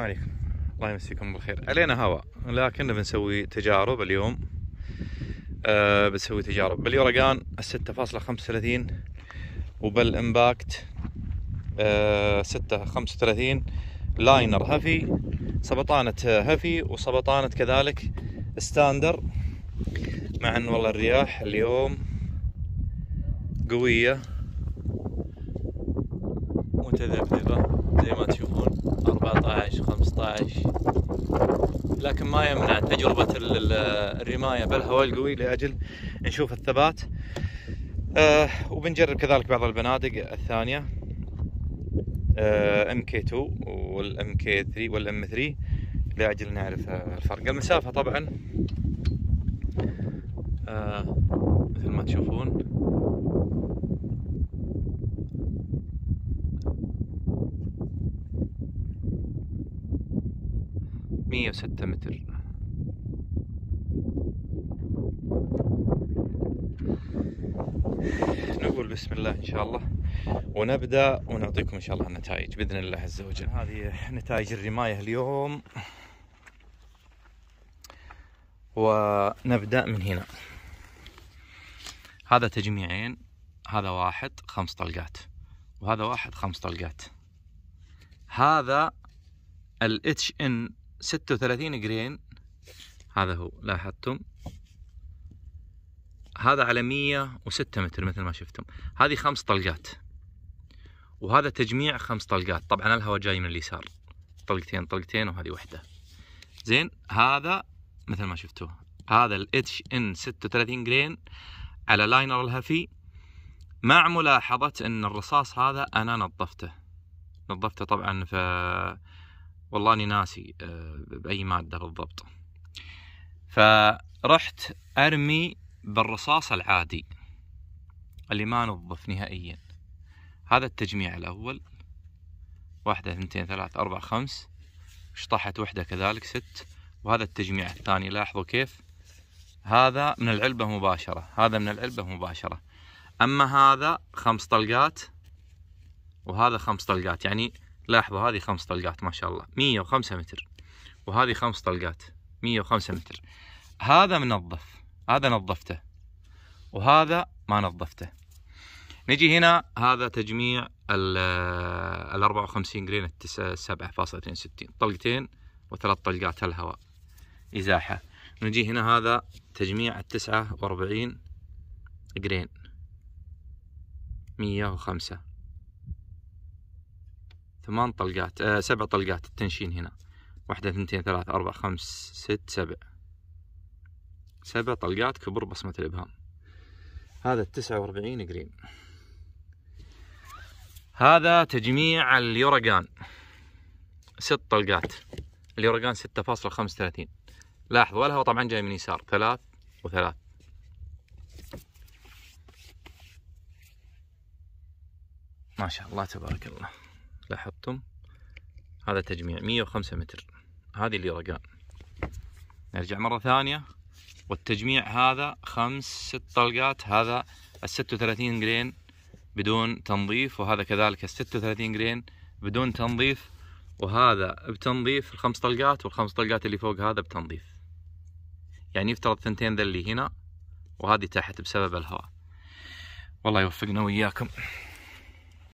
عليكم الله يمسيكم بالخير علينا هواء لكن بنسوي تجارب اليوم أه بنسوي تجارب باليورقان 6.35 وبالامباكت أه 6.35 لاينر هفي سبطانة هفي وسبطانة كذلك ستاندر مع ان والله الرياح اليوم قوية متذبذبة زي ما تشوفون 14 15 لكن ما يمنع تجربة الرماية بالهواء القوي لأجل نشوف الثبات أه وبنجرب كذلك بعض البنادق الثانية ام كي 2 والام كي 3 والام 3 لاجل نعرف الفرق المسافه طبعا آه، مثل ما تشوفون مية وستة متر نقول بسم الله إن شاء الله ونبدأ ونعطيكم إن شاء الله النتائج بإذن الله عز وجل هذه نتائج الرماية اليوم ونبدأ من هنا هذا تجميعين هذا واحد خمس طلقات وهذا واحد خمس طلقات هذا الاتش ان ستة وثلاثين جرين هذا هو لاحظتم هذا على مية وستة متر مثل ما شفتم هذه خمس طلقات وهذا تجميع خمس طلقات طبعا الهواء جاي من اليسار طلقتين طلقتين وهذه واحدة زين هذا مثل ما شفتوه هذا ال ان 36 جرين على لاينر الهفي مع ملاحظة ان الرصاص هذا انا نظفته نظفته طبعا في والله اني ناسي آه، باي ماده بالضبط فرحت ارمي بالرصاص العادي اللي ما نظف نهائيا هذا التجميع الاول واحدة اثنتين ثلاث اربع خمس شطحت واحدة كذلك ست وهذا التجميع الثاني لاحظوا كيف هذا من العلبة مباشرة هذا من العلبة مباشرة أما هذا خمس طلقات وهذا خمس طلقات يعني لاحظوا هذه خمس طلقات ما شاء الله 105 متر وهذه خمس طلقات 105 متر هذا منظف هذا نظفته وهذا ما نظفته نجي هنا هذا تجميع ال 54 جرين 7.62 طلقتين وثلاث طلقات الهواء ازاحه نجي هنا هذا تجميع ال 49 جرين 105 ثمان طلقات آه سبع طلقات التنشين هنا واحدة اثنتين ثلاثة أربعة خمس ست سبع سبع طلقات كبر بصمة الإبهام هذا التسعة وأربعين جرين هذا تجميع اليورجان ست طلقات اليورجان ستة فاصلة خمس ثلاثين لاحظوا لها طبعا جاي من يسار ثلاث وثلاث ما شاء الله تبارك الله لاحظتم هذا تجميع 105 متر هذه اللي رقان نرجع مرة ثانية والتجميع هذا خمس ست طلقات هذا ال 36 جرين بدون تنظيف وهذا كذلك ال 36 جرين بدون تنظيف وهذا بتنظيف الخمس طلقات والخمس طلقات اللي فوق هذا بتنظيف يعني يفترض ثنتين ذا اللي هنا وهذه تحت بسبب الهواء والله يوفقنا وإياكم